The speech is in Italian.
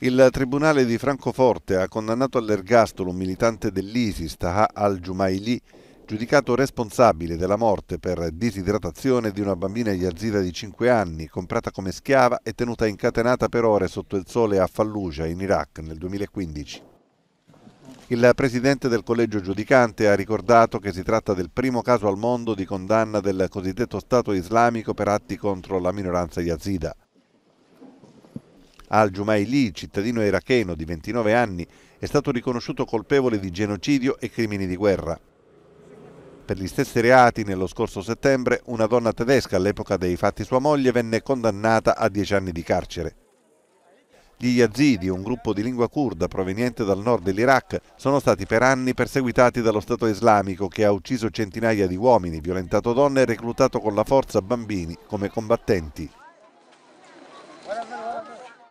Il tribunale di Francoforte ha condannato all'ergastolo un militante dell'ISIS, Taha al-Jumaili, giudicato responsabile della morte per disidratazione di una bambina yazida di 5 anni, comprata come schiava e tenuta incatenata per ore sotto il sole a Fallujah, in Iraq, nel 2015. Il presidente del collegio giudicante ha ricordato che si tratta del primo caso al mondo di condanna del cosiddetto Stato islamico per atti contro la minoranza yazida. Al-Jumaili, cittadino iracheno di 29 anni, è stato riconosciuto colpevole di genocidio e crimini di guerra. Per gli stessi reati, nello scorso settembre, una donna tedesca all'epoca dei fatti sua moglie venne condannata a 10 anni di carcere. Gli Yazidi, un gruppo di lingua kurda proveniente dal nord dell'Iraq, sono stati per anni perseguitati dallo Stato islamico che ha ucciso centinaia di uomini, violentato donne e reclutato con la forza bambini come combattenti.